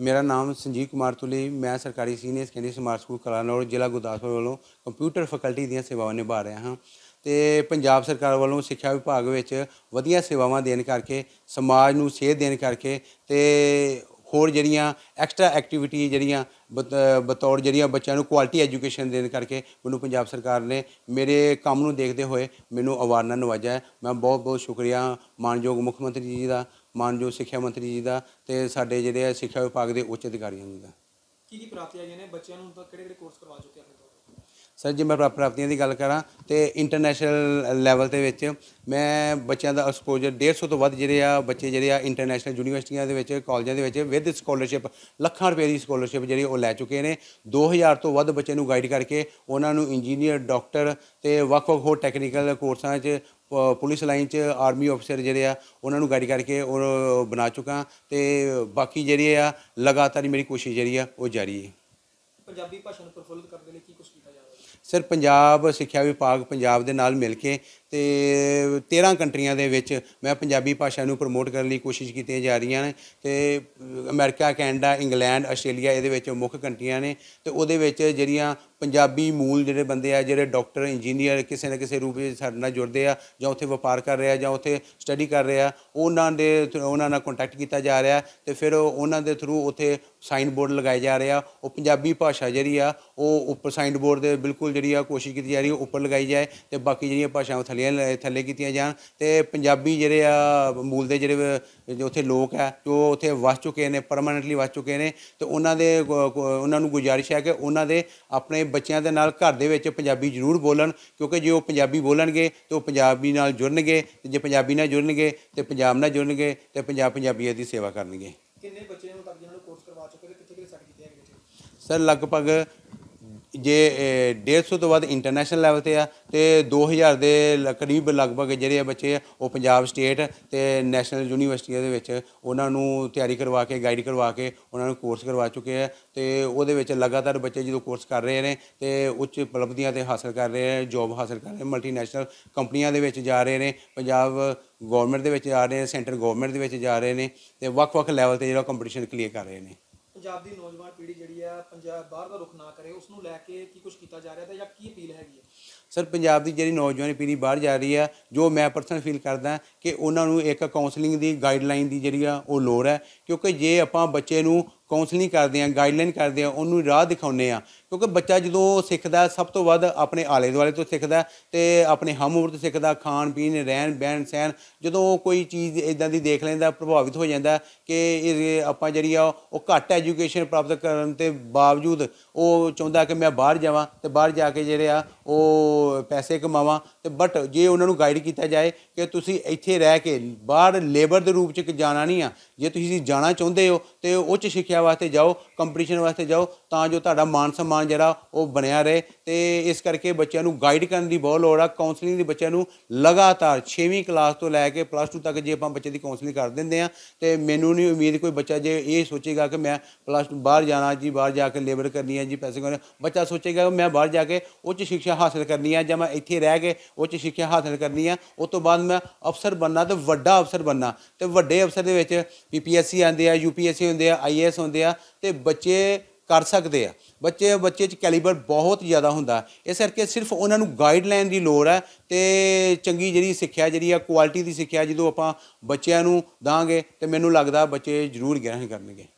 ਮੇਰਾ ਨਾਮ ਸੰਜੀਵ ਕੁਮਾਰ ਤੁਲੀ ਮੈਂ ਸਰਕਾਰੀ senior secondary smart school Kalanaur ਜ਼ਿਲ੍ਹਾ ਗੁਰਦਾਸਪੁਰ ਵੱਲੋਂ ਕੰਪਿਊਟਰ ਫੈਕਲਟੀ ਦੀਆਂ ਸੇਵਾਵਾਂ ਨਿਭਾ ਰਿਹਾ ਹਾਂ ਤੇ ਪੰਜਾਬ ਸਰਕਾਰ ਵੱਲੋਂ ਸਿੱਖਿਆ ਵਿਭਾਗ ਵਿੱਚ ਵਧੀਆ ਸੇਵਾਵਾਂ ਦੇਣ ਕਰਕੇ ਸਮਾਜ ਨੂੰ ਸੇਧ ਦੇਣ ਕਰਕੇ ਤੇ ਹੋਰ ਜਿਹੜੀਆਂ ਐਕਸਟਰਾ ਐਕਟੀਵਿਟੀ ਜਿਹੜੀਆਂ ਬਤੌਰ ਜਿਹੜੀਆਂ ਬੱਚਿਆਂ ਨੂੰ ਕੁਆਲਿਟੀ ਐਜੂਕੇਸ਼ਨ ਦੇਣ ਕਰਕੇ ਮੈਨੂੰ ਪੰਜਾਬ ਸਰਕਾਰ ਨੇ ਮੇਰੇ ਕੰਮ ਨੂੰ ਦੇਖਦੇ ਹੋਏ ਮੈਨੂੰ ਅਵਾਰਡ ਨਾਲ ਨਵਾਜਿਆ ਮੈਂ ਬਹੁਤ ਬਹੁਤ ਸ਼ੁਕਰੀਆ ਮਾਨਯੋਗ ਮੁੱਖ ਮੰਤਰੀ ਜੀ ਦਾ ਮਾਨਯੋਗ ਸਿੱਖਿਆ ਮੰਤਰੀ ਜੀ ਦਾ ਤੇ ਸਾਡੇ ਜਿਹੜੇ ਆ ਸਿੱਖਿਆ ਵਿਭਾਗ ਦੇ ਉੱਚ ਅਧਿਕਾਰੀਆਂ ਜੀ ਦਾ ਕੀ ਕੀ ਪ੍ਰਾਪਤੀਆਂ ਆਈਆਂ ਨੇ ਬੱਚਿਆਂ ਨੂੰ ਤਾਂ ਕਿਹੜੇ ਕਿਹੜੇ ਕੋਰਸ ਕਰਵਾ ਚੁੱਕੇ ਆ ਸਰ ਜੇ ਮੈਂ ਪ੍ਰਾਪਤੀਆਂ ਦੀ ਗੱਲ ਕਰਾਂ ਤੇ ਇੰਟਰਨੈਸ਼ਨਲ ਲੈਵਲ ਦੇ ਵਿੱਚ ਮੈਂ ਬੱਚਿਆਂ ਦਾ ਐਕਸਪੋਜ਼ਰ 150 ਤੋਂ ਵੱਧ ਜਿਹੜੇ ਆ ਬੱਚੇ ਜਿਹੜੇ ਆ ਇੰਟਰਨੈਸ਼ਨਲ ਯੂਨੀਵਰਸਿਟੀਆਂ ਦੇ ਵਿੱਚ ਕਾਲਜਾਂ ਦੇ ਵਿੱਚ ਵਿਦ ਸਕਾਲਰਸ਼ਿਪ ਲੱਖਾਂ ਰੁਪਏ ਦੀ ਸਕਾਲਰਸ਼ਿਪ ਜਿਹੜੀ ਉਹ ਲੈ ਚੁੱਕੇ ਨੇ 2000 ਤੋਂ ਵੱਧ ਬੱਚੇ ਨੂੰ ਗਾਈਡ ਕਰਕੇ ਉਹਨਾਂ ਨੂੰ ਇੰਜੀਨੀਅਰ ਡਾਕਟਰ ਤੇ ਵੱਖ-ਵੱਖ ਹੋਰ ਟੈਕਨੀਕਲ ਕੋਰਸਾਂ 'ਚ ਪੁਲਿਸ ਲਾਈਨ 'ਚ ਆਰਮੀ ਅਫਸਰ ਜਿਹੜੇ ਆ ਉਹਨਾਂ ਨੂੰ ਗਾਈਡ ਕਰਕੇ ਉਹ ਬਣਾ ਚੁੱਕਾ ਤੇ ਬਾਕੀ ਜਿਹੜੇ ਆ ਲਗਾਤਾਰ ਮੇਰੀ ਕੋਸ਼ਿਸ਼ ਜਿਹੜੀ ਆ ਉਹ ਜਾਰੀ ਹੈ ਪੰਜਾਬੀ ਭਾਸ਼ਾ ਨੂੰ ਪ੍ਰਫੁੱਲਤ ਕਰਨ ਦੇ ਲਈ ਕੀ ਕੁਝ ਕੀਤਾ ਸਰ ਪੰਜਾਬ ਸਿੱਖਿਆ ਵਿਭਾਗ ਪੰਜਾਬ ਦੇ ਨਾਲ ਮਿਲ ਕੇ ਤੇ 13 ਕੰਟਰੀਆਂ ਦੇ ਵਿੱਚ ਮੈਂ ਪੰਜਾਬੀ ਭਾਸ਼ਾ ਨੂੰ ਪ੍ਰਮੋਟ ਕਰਨ ਲਈ ਕੋਸ਼ਿਸ਼ ਕੀਤੀਆਂ ਜਾ ਰਹੀਆਂ ਨੇ ਤੇ ਅਮਰੀਕਾ ਕੈਨੇਡਾ ਇੰਗਲੈਂਡ ਆਸਟ੍ਰੇਲੀਆ ਇਹਦੇ ਵਿੱਚ ਮੁੱਖ ਕੰਟਰੀਆਂ ਨੇ ਤੇ ਉਹਦੇ ਵਿੱਚ ਜਿਹੜੀਆਂ ਪੰਜਾਬੀ ਮੂਲ ਜਿਹੜੇ ਬੰਦੇ ਆ ਜਿਹੜੇ ਡਾਕਟਰ ਇੰਜੀਨੀਅਰ ਕਿਸੇ ਨਾ ਕਿਸੇ ਰੂਪ ਵਿੱਚ ਸਾਡੇ ਨਾਲ ਜੁੜਦੇ ਆ ਜਾਂ ਉੱਥੇ ਵਪਾਰ ਕਰ ਰਹੇ ਆ ਜਾਂ ਉੱਥੇ ਸਟੱਡੀ ਕਰ ਰਹੇ ਆ ਉਹਨਾਂ ਦੇ ਉਹਨਾਂ ਨਾਲ ਕੰਟੈਕਟ ਕੀਤਾ ਜਾ ਰਿਹਾ ਤੇ ਫਿਰ ਉਹਨਾਂ ਦੇ ਥਰੂ ਉੱਥੇ ਸਾਈਨ ਬੋਰਡ ਲਗਾਏ ਜਾ ਰਹੇ ਆ ਉਹ ਪੰਜਾਬੀ ਭਾਸ਼ਾ ਜਿਹੜੀ ਆ ਉਹ ਉੱਪਰ ਸਾਈਨ ਬੋਰਡ ਦੇ ਬਿਲਕੁਲ ਜਿਹੜੀ ਆ ਕੋਸ਼ਿਸ਼ ਕੀਤੀ ਜਾ ਰਹੀ ਹੈ ਉੱਪਰ ਲਗਾਈ ਜਾਏ ਤੇ ਬਾਕੀ ਜਿਹੜੀਆਂ ਭਾਸ਼ਾਵਾਂ ਅਸਮਬਲੀਆਂ ਥੱਲੇ ਕੀਤੀਆਂ ਜਾਣ ਤੇ ਪੰਜਾਬੀ ਜਿਹੜੇ ਆ ਮੂਲ ਦੇ ਜਿਹੜੇ ਉੱਥੇ ਲੋਕ ਆ ਜੋ ਉੱਥੇ ਵਸ ਚੁੱਕੇ ਨੇ ਪਰਮਨੈਂਟਲੀ ਵਸ ਚੁੱਕੇ ਨੇ ਤੇ ਉਹਨਾਂ ਦੇ ਉਹਨਾਂ ਨੂੰ ਗੁਜ਼ਾਰਿਸ਼ ਹੈ ਕਿ ਉਹਨਾਂ ਦੇ ਆਪਣੇ ਬੱਚਿਆਂ ਦੇ ਨਾਲ ਘਰ ਦੇ ਵਿੱਚ ਪੰਜਾਬੀ ਜ਼ਰੂਰ ਬੋਲਣ ਕਿਉਂਕਿ ਜੇ ਉਹ ਪੰਜਾਬੀ ਬੋਲਣਗੇ ਤੇ ਉਹ ਪੰਜਾਬੀ ਨਾਲ ਜੁੜਨਗੇ ਤੇ ਜੇ ਪੰਜਾਬੀ ਨਾਲ ਜੁੜਨਗੇ ਤੇ ਪੰਜਾਬ ਨਾਲ ਜੁੜਨਗੇ ਤੇ ਪੰਜਾਬ ਪੰਜਾਬੀਅਤ ਦੀ ਸੇਵਾ ਕਰਨਗੇ ਕਿੰਨੇ ਬੱਚੇ ਨੂੰ ਤੱਕ ਜਿਹਨਾਂ ਨੂੰ ਕੋਰਸ ਕਰਵਾ ਚੁੱਕੇ ਨੇ ਕਿੱਥੇ ਕਿੱਥੇ ਸੈੱਟ ਕੀਤੇ ਹੈਗੇ ਸਰ ਲਗਭਗ ਜੇ 150 ਤੋਂ ਵੱਧ ਇੰਟਰਨੈਸ਼ਨਲ ਲੈਵਲ ਤੇ ਆ ਤੇ 2000 ਦੇ ਕਰੀਬ ਲਗਭਗ ਜਿਹੜੇ ਬੱਚੇ ਆ ਉਹ ਪੰਜਾਬ ਸਟੇਟ ਤੇ ਨੈਸ਼ਨਲ ਯੂਨੀਵਰਸਿਟੀਆਂ ਦੇ ਵਿੱਚ ਉਹਨਾਂ ਨੂੰ ਤਿਆਰੀ ਕਰਵਾ ਕੇ ਗਾਈਡ ਕਰਵਾ ਕੇ ਉਹਨਾਂ ਨੂੰ ਕੋਰਸ ਕਰਵਾ ਚੁੱਕੇ ਆ ਤੇ ਉਹਦੇ ਵਿੱਚ ਲਗਾਤਾਰ ਬੱਚੇ ਜਦੋਂ ਕੋਰਸ ਕਰ ਰਹੇ ਨੇ ਤੇ ਉੱਚ ਉਪਲਬਧੀਆਂ ਤੇ ਹਾਸਲ ਕਰ ਰਹੇ ਨੇ ਜੌਬ ਹਾਸਲ ਕਰ ਰਹੇ ਮਲਟੀਨੈਸ਼ਨਲ ਕੰਪਨੀਆਂ ਦੇ ਵਿੱਚ ਜਾ ਰਹੇ ਨੇ ਪੰਜਾਬ ਗਵਰਨਮੈਂਟ ਦੇ ਵਿੱਚ ਜਾ ਰਹੇ ਨੇ ਸੈਂਟਰ ਗਵਰਨਮੈਂਟ ਦੇ ਵਿੱਚ ਜਾ ਰਹੇ ਨੇ ਤੇ ਵੱਖ-ਵੱਖ ਲੈਵਲ ਤੇ ਜਿਹੜਾ ਕੰਪੀਟੀਸ਼ਨ ਕਲੀਅਰ ਕਰ ਰਹੇ ਨੇ ਪੰਜਾਬ ਦੀ ਨੌਜਵਾਨ ਪੀੜ੍ਹੀ ਜਿਹੜੀ ਆ ਪੰਜਾਬ ਬਾਹਰ ਦਾ ਰੁਖ ਨਾ ਕਰੇ ਉਸ ਨੂੰ ਲੈ ਕੇ ਕੀ ਕੁਝ ਕੀਤਾ ਜਾ ਰਿਹਾ ਤੇ ਜਾਂ ਕੀ ਅਪੀਲ ਹੈਗੀ ਹੈ ਸਰ ਪੰਜਾਬ ਦੀ ਜਿਹੜੀ ਨੌਜਵਾਨ ਪੀੜ੍ਹੀ ਬਾਹਰ ਜਾ ਰਹੀ ਹੈ ਜੋ ਮੈਂ ਪਰਸਨਲ ਫੀਲ ਕਰਦਾ ਕਿ ਉਹਨਾਂ ਨੂੰ ਇੱਕ ਕਾਉਂਸਲਿੰਗ ਦੀ ਗਾਈਡਲਾਈਨ ਦੀ ਜਿਹੜੀ ਆ ਉਹ ਲੋੜ ਹੈ ਕਿਉਂਕਿ ਜੇ ਆਪਾਂ ਬੱਚੇ ਨੂੰ ਕਾਉਂਸਲਿੰਗ ਕਰਦੇ ਆ ਗਾਈਡਲਾਈਨ ਕਰਦੇ ਆ ਉਹਨੂੰ ਰਾਹ ਦਿਖਾਉਂਦੇ ਆ ਕਿਉਂਕਿ ਬੱਚਾ ਜਦੋਂ ਸਿੱਖਦਾ ਸਭ ਤੋਂ ਵੱਧ ਆਪਣੇ ਆਲੇ ਦੁਆਲੇ ਤੋਂ ਸਿੱਖਦਾ ਤੇ ਆਪਣੇ ਹਮ ਉਮਰ ਤੋਂ ਸਿੱਖਦਾ ਖਾਣ ਪੀਣ ਰਹਿਣ ਬਹਿਣ ਸਹਿਣ ਜਦੋਂ ਉਹ ਕੋਈ ਚੀਜ਼ ਇਦਾਂ ਦੀ ਦੇਖ ਲੈਂਦਾ ਪ੍ਰਭਾਵਿਤ ਹੋ ਜਾਂਦਾ ਕਿ ਇਹ ਆਪਾਂ ਜਿਹੜੀ ਆ ਉਹ ਘੱਟ ਐਜੂਕੇਸ਼ਨ ਪ੍ਰਾਪਤ ਕਰਨ ਤੇ ਬਾਵਜੂਦ ਉਹ ਚਾਹੁੰਦਾ ਕਿ ਮੈਂ ਬਾਹਰ ਜਾਵਾਂ ਤੇ ਬਾਹਰ ਜਾ ਕੇ ਜਿਹੜੇ ਆ ਉਹ ਪੈਸੇ ਕਮਾਵਾਂ ਤੇ ਬਟ ਜੇ ਉਹਨਾਂ ਨੂੰ ਗਾਈਡ ਕੀਤਾ ਜਾਏ ਕਿ ਤੁਸੀਂ ਇੱਥੇ ਰਹਿ ਕੇ ਬਾਹਰ ਲੇਬਰ ਦੇ ਰੂਪ ਚ ਜਾਣਾ ਨਹੀਂ ਆ ਜੇ ਤੁਸੀਂ ਜਾਣਾ ਚਾਹੁੰਦੇ ਹੋ ਤੇ ਉੱਚ ਸਿੱਖਿਆ ਵਾਸਤੇ ਜਾਓ ਕੰਪੀਟੀਸ਼ਨ ਵਾਸਤੇ ਜਾਓ ਤਾਂ ਜੋ ਤੁਹਾਡਾ ਮਾਨ ਸਨਮਾਨ ਸਮਾਨ ਜਿਹੜਾ ਉਹ ਬਣਿਆ ਰਹੇ ਤੇ ਇਸ ਕਰਕੇ ਬੱਚਿਆਂ ਨੂੰ ਗਾਈਡ ਕਰਨ ਦੀ ਬਹੁਤ ਲੋੜ ਆ ਕਾਉਂਸਲਿੰਗ ਦੀ ਬੱਚਿਆਂ ਨੂੰ ਲਗਾਤਾਰ 6ਵੀਂ ਕਲਾਸ ਤੋਂ ਲੈ ਕੇ ਪਲੱਸ 2 ਤੱਕ ਜੇ ਆਪਾਂ ਬੱਚੇ ਦੀ ਕਾਉਂਸਲਿੰਗ ਕਰ ਦਿੰਦੇ ਆ ਤੇ ਮੈਨੂੰ ਨਹੀਂ ਉਮੀਦ ਕੋਈ ਬੱਚਾ ਜੇ ਇਹ ਸੋਚੇਗਾ ਕਿ ਮੈਂ ਪਲੱਸ 2 ਬਾਹਰ ਜਾਣਾ ਜੀ ਬਾਹਰ ਜਾ ਕੇ ਲੇਬਰ ਕਰਨੀ ਹੈ ਜੀ ਪੈਸੇ ਕਮਾਉਣੇ ਬੱਚਾ ਸੋਚੇਗਾ ਮੈਂ ਬਾਹਰ ਜਾ ਕੇ ਉੱਚ ਸਿੱਖਿਆ ਹਾਸਲ ਕਰਨੀ ਹੈ ਜਾਂ ਮੈਂ ਇੱਥੇ ਰਹਿ ਕੇ ਉੱਚ ਸਿੱਖਿਆ ਹਾਸਲ ਕਰਨੀ ਹੈ ਉਸ ਤੋਂ ਬਾਅਦ ਮੈਂ ਅਫਸਰ ਬੰਨਾ ਤੇ ਵੱਡਾ ਅਫਸਰ ਬੰਨਾ ਤੇ ਵੱਡੇ ਅਫਸਰ ਦੇ ਵਿੱਚ ਪੀਪੀਐਸਸੀ ਆਉਂਦੇ ਆ ਯੂਪੀਐਸਸੀ ਹੁੰਦੇ ਆ ਆਈਐਸ ਹੁੰਦੇ ਆ ਤੇ ਬੱਚੇ ਕਰ ਸਕਦੇ ਆ ਬੱਚੇ ਬੱਚੇ 'ਚ ਕੈਲੀਬਰ ਬਹੁਤ ਜ਼ਿਆਦਾ ਹੁੰਦਾ ਇਸ ਕਰਕੇ ਸਿਰਫ ਉਹਨਾਂ ਨੂੰ ਗਾਈਡਲਾਈਨ ਦੀ ਲੋੜ ਹੈ ਤੇ ਚੰਗੀ ਜਿਹੜੀ ਸਿੱਖਿਆ ਜਿਹੜੀ ਆ ਕੁਆਲਿਟੀ ਦੀ ਸਿੱਖਿਆ ਜਦੋਂ ਆਪਾਂ ਬੱਚਿਆਂ ਨੂੰ ਦਾਂਗੇ ਤੇ ਮੈਨੂੰ ਲੱਗਦਾ ਬੱਚੇ ਜ਼ਰੂਰ ਗ੍ਰਹਿਣ ਕਰਨਗੇ